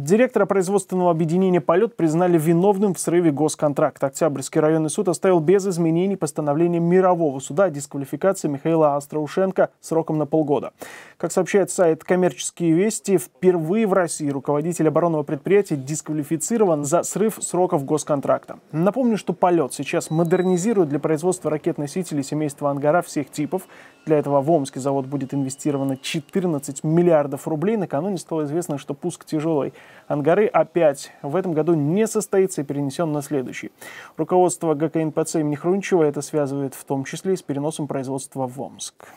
Директора производственного объединения «Полет» признали виновным в срыве госконтракта. Октябрьский районный суд оставил без изменений постановление мирового суда о дисквалификации Михаила Астраушенко сроком на полгода. Как сообщает сайт «Коммерческие вести», впервые в России руководитель оборонного предприятия дисквалифицирован за срыв сроков госконтракта. Напомню, что «Полет» сейчас модернизирует для производства ракетной сети семейства «Ангара» всех типов. Для этого в Омский завод будет инвестировано 14 миллиардов рублей. Накануне стало известно, что пуск тяжелой ангары опять в этом году не состоится и перенесен на следующий. Руководство ГКНПЦ имени Хрунчева это связывает в том числе и с переносом производства в Омск.